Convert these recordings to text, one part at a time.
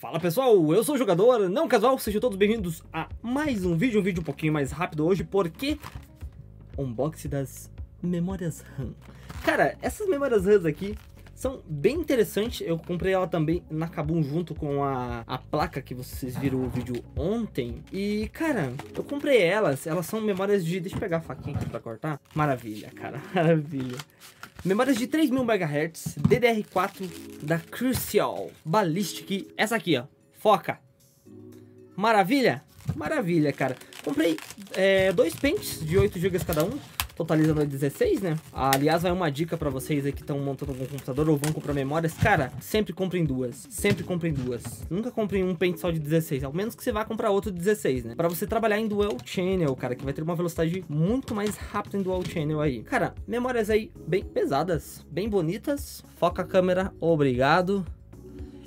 Fala pessoal, eu sou o jogador, não casual, sejam todos bem-vindos a mais um vídeo, um vídeo um pouquinho mais rápido hoje, porque... Unboxing das memórias RAM. Cara, essas memórias RAM aqui são bem interessantes, eu comprei ela também na Kabum junto com a, a placa que vocês viram o vídeo ontem. E, cara, eu comprei elas, elas são memórias de... Deixa eu pegar a faquinha aqui pra cortar. Maravilha, cara, maravilha memórias de 3000 MHz, DDR4 da Crucial Ballistic, essa aqui ó, foca. Maravilha? Maravilha, cara. Comprei é, dois pentes de 8 GB cada um, totalizando 16, né? Ah, aliás, vai uma dica para vocês aí que estão montando algum computador ou vão comprar memórias. Cara, sempre comprem duas. Sempre comprem duas. Nunca comprem um pente só de 16, ao menos que você vá comprar outro de 16, né? Para você trabalhar em dual channel, cara, que vai ter uma velocidade muito mais rápida em dual channel aí. Cara, memórias aí bem pesadas, bem bonitas. Foca a câmera, obrigado.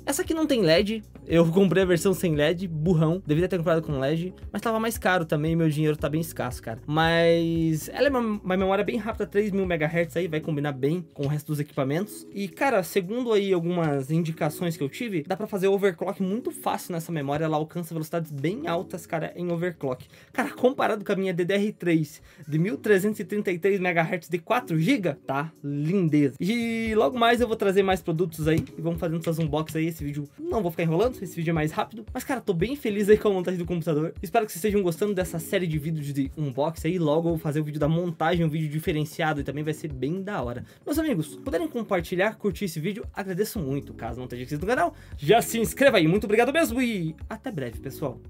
Essa aqui não tem LED, eu comprei a versão sem LED, burrão. Deveria ter comprado com LED, mas tava mais caro também. Meu dinheiro tá bem escasso, cara. Mas ela é uma, uma memória bem rápida, 3000 MHz aí, vai combinar bem com o resto dos equipamentos. E, cara, segundo aí algumas indicações que eu tive, dá para fazer overclock muito fácil nessa memória. Ela alcança velocidades bem altas, cara, em overclock. Cara, comparado com a minha DDR3 de 1333 MHz de 4 GB, tá lindeza. E logo mais eu vou trazer mais produtos aí e vamos fazendo essas unboxings aí. Esse vídeo não vou ficar enrolando esse vídeo é mais rápido. Mas, cara, tô bem feliz aí com a montagem do computador. Espero que vocês estejam gostando dessa série de vídeos de unboxing aí. Logo eu vou fazer o vídeo da montagem, um vídeo diferenciado e também vai ser bem da hora. Meus amigos, puderem compartilhar, curtir esse vídeo, agradeço muito. Caso não esteja inscrito no canal, já se inscreva aí. Muito obrigado mesmo e até breve, pessoal.